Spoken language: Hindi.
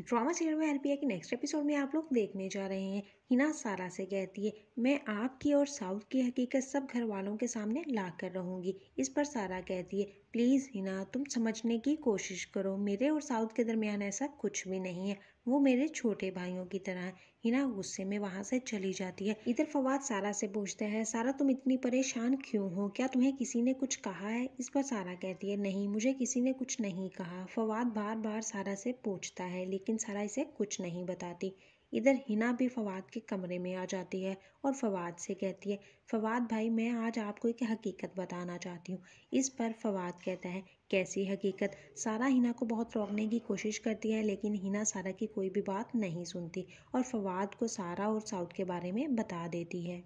ड्रामा सीरियल में एलपीए के नेक्स्ट एपिसोड में आप लोग देखने जा रहे हैं हिना सारा से कहती है मैं आपकी और साउथ की हकीकत सब घर वालों के सामने ला कर रहूँगी इस पर सारा कहती है प्लीज़ हिना तुम समझने की कोशिश करो मेरे और साउथ के दरमियान ऐसा कुछ भी नहीं है वो मेरे छोटे भाइयों की तरह हिना गुस्से में वहाँ से चली जाती है इधर फवाद सारा से पूछते हैं सारा तुम इतनी परेशान क्यों हो क्या तुम्हें किसी ने कुछ कहा है इस पर सारा कहती है नहीं मुझे किसी ने कुछ नहीं कहा फवाद बार बार सारा से पूछता है लेकिन सारा इसे कुछ नहीं बताती इधर हिना भी फवाद के कमरे में आ जाती है और फवाद से कहती है फवाद भाई मैं आज आपको एक हकीकत बताना चाहती हूँ इस पर फवाद कहता है कैसी हकीकत सारा हिना को बहुत रोकने की कोशिश करती है लेकिन हिना सारा की कोई भी बात नहीं सुनती और फवाद को सारा और साउथ के बारे में बता देती है